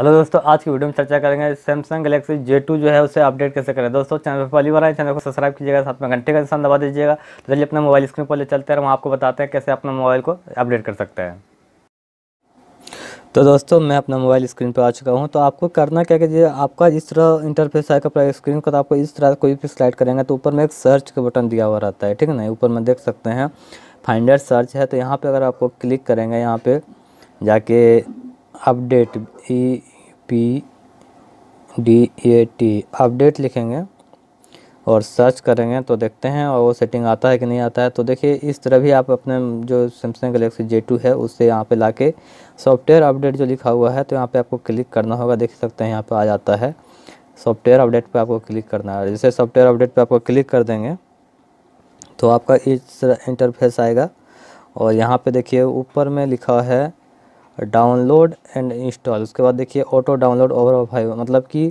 hello दोस्तों आज की वीडियो में चर्चा करेंगे सैमसंग गलेक्सी जे टू जो है उसे अपडेट कैसे करें दोस्तों चैनल पर पहली बार आए चैनल को सब्सक्राइब कीजिएगा साथ में घंटे का निशान दबा दीजिएगा तो चलिए अपना मोबाइल स्क्रीन पर ले चलते हैं हम आपको बताते हैं कैसे अपना मोबाइल को अपडेट कर सकते हैं तो दोस्तों मैं अपना मोबाइल स्क्रीन पर आ चुका हूँ तो आपको करना क्या कीजिए आपका इस तरह इंटरफेस आएगा पूरा स्क्रीन का तो आपको इस तरह कोई भी स्लाइड करेंगे तो ऊपर में एक सर्च का बटन दिया हुआ रहता है ठीक है ना ऊपर में देख सकते हैं फाइंडर सर्च है तो यहाँ पर अगर आपको क्लिक करेंगे यहाँ पर जाके update E P D A T update लिखेंगे और सर्च करेंगे तो देखते हैं और वो सेटिंग आता है कि नहीं आता है तो देखिए इस तरह भी आप अपने जो सैमसंग गलेक्सी जे टू है उससे यहाँ पे लाके सॉफ्टवेयर अपडेट जो लिखा हुआ है तो यहाँ पे आपको क्लिक करना होगा देख सकते हैं यहाँ पे आ जाता है सॉफ्टवेयर अपडेट पे आपको क्लिक करना है जैसे सॉफ्टवेयर अपडेट पर आपको क्लिक कर देंगे तो आपका इस तरह इंटरफेस आएगा और यहाँ पर देखिए ऊपर में लिखा है डाउनलोड एंड इंस्टॉल उसके बाद देखिए ऑटो डाउनलोड ओवर फाइव मतलब कि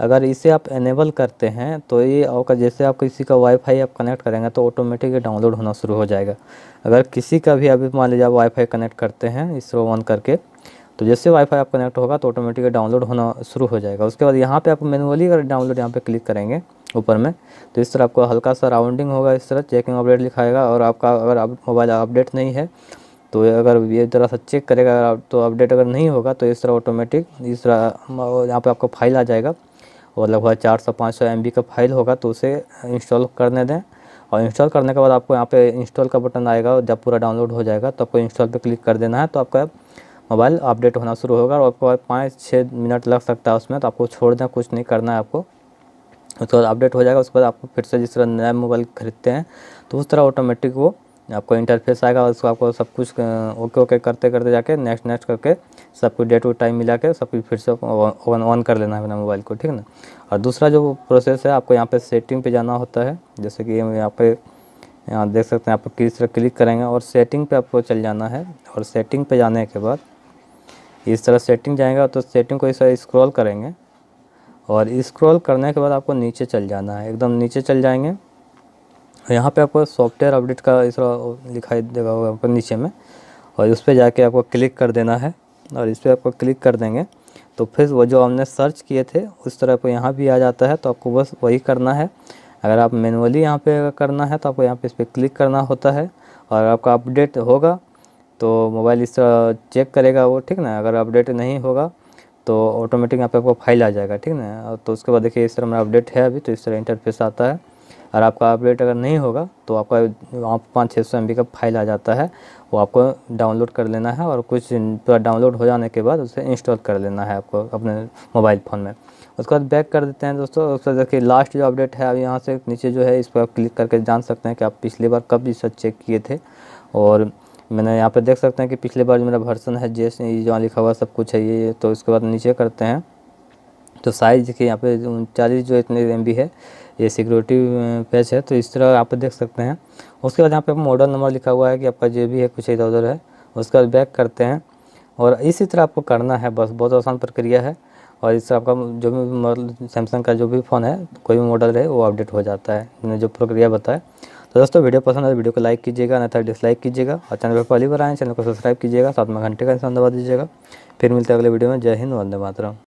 अगर इसे आप इनेबल करते हैं तो ये आपका जैसे आप किसी का वाईफाई आप कनेक्ट करेंगे तो ऑटोमेटिक डाउनलोड होना शुरू हो जाएगा अगर किसी का भी अभी मान लीजिए आप वाईफाई कनेक्ट करते हैं इसरो ऑन करके तो जैसे वाईफाई आप कनेक्ट होगा तो ऑटोमेटिक डाउनलोड होना शुरू हो जाएगा उसके बाद यहाँ पे आप मैनुअली अगर डाउनलोड यहाँ पे क्लिक करेंगे ऊपर में तो इस तरह आपको हल्का सा राउंडिंग होगा इस तरह चेकिंग अपडेट लिखाएगा और आपका अगर आप मोबाइल अपडेट नहीं है तो अगर ये जरा सा चेक करेगा अगर तो अपडेट अगर नहीं होगा तो इस तरह ऑटोमेटिक इस तरह यहाँ पर आपको फाइल आ जाएगा और लगभग चार सौ पाँच सौ एम का फाइल होगा तो उसे इंस्टॉल करने दें और इंस्टॉल करने के बाद आपको यहाँ पे इंस्टॉल का बटन आएगा जब पूरा डाउनलोड हो जाएगा तो आपको इंस्टॉल पे क्लिक कर देना है तो आपका मोबाइल अपडेट होना शुरू होगा और आपको पाँच छः मिनट लग सकता है उसमें तो आपको छोड़ दें कुछ नहीं करना है आपको उसके बाद अपडेट हो जाएगा उसके बाद आपको फिर से जिस तरह नया मोबाइल खरीदते हैं तो उस तरह ऑटोमेटिक वो आपको इंटरफेस आएगा और उसको आपको सब कुछ ओके ओके करते करते जाके नेक्स्ट नेक्स्ट करके सबको डेट टू टाइम मिला के सब कुछ फिर से ऑन ऑन कर लेना है अपना मोबाइल को ठीक है ना और दूसरा जो प्रोसेस है आपको यहाँ पे सेटिंग पे जाना होता है जैसे कि यहाँ पे यहाँ देख सकते हैं आप किस तरह क्लिक करेंगे और सेटिंग पर आपको चल जाना है और सेटिंग पे जाने के बाद इस तरह सेटिंग जाएगा तो सेटिंग को इस तरह स्क्रॉल करेंगे और इस्क्रॉल करने के बाद आपको नीचे चल जाना है एकदम नीचे चल जाएंगे यहाँ पे आपको सॉफ्टवेयर अपडेट का इस लिखाई देगा होगा आपको नीचे में और उस पर जाके आपको क्लिक कर देना है और इस पर आपको क्लिक कर देंगे तो फिर वो जो हमने सर्च किए थे उस तरह को यहाँ भी आ जाता है तो आपको बस वही करना है अगर आप मैनुअली यहाँ पे करना है तो आपको यहाँ पे इस पर क्लिक करना होता है और आपका अपडेट होगा तो मोबाइल इस तरह चेक करेगा वो ठीक ना अगर अपडेट नहीं होगा तो ऑटोमेटिक यहाँ पे आपको फाइल आ जाएगा ठीक ना तो उसके बाद देखिए इस तरह मेरा अपडेट है अभी तो इस तरह इंटरफेस आता है और आपका अपडेट अगर नहीं होगा तो आपका वहाँ पाँच छः सौ एम का फाइल आ जाता है वो आपको डाउनलोड कर लेना है और कुछ पूरा डाउनलोड हो जाने के बाद उसे इंस्टॉल कर लेना है आपको अपने मोबाइल फ़ोन में उसके बाद बैक कर देते हैं दोस्तों उसके देखिए लास्ट जो अपडेट है अब यहाँ से नीचे जो है इस पर क्लिक करके जान सकते हैं कि आप पिछली बार कब इसे चेक किए थे और मैंने यहाँ पर देख सकते हैं कि पिछली बार जो मेरा भर्सन है ये जहाँ e लिखा हुआ सब कुछ है ये तो इसके बाद नीचे करते हैं तो साइज़ देखिए यहाँ पे उनचालीस जो इतने एम है ये सिक्योरिटी पैच है तो इस तरह आप देख सकते हैं उसके बाद यहाँ पे मॉडल नंबर लिखा हुआ है कि आपका जो भी है कुछ इधर उधर है उसके बाद बैक करते हैं और इसी तरह आपको करना है बस बहुत आसान प्रक्रिया है और इस तरह आपका जो भी मॉडल सैमसंग का जो भी फ़ोन है कोई भी मॉडल रहे वो अपडेट हो जाता है जो प्रक्रिया बताया तो दोस्तों वीडियो पसंद है तो वीडियो को लाइक कीजिएगा था डिसलाइक कीजिएगा और चैनल पर पहली बार आए चैनल को सब्सक्राइब कीजिएगा साथ में घंटे का निशान दबा दीजिएगा फिर मिलते हैं अगले वीडियो में जय हिंद वंदे मातरम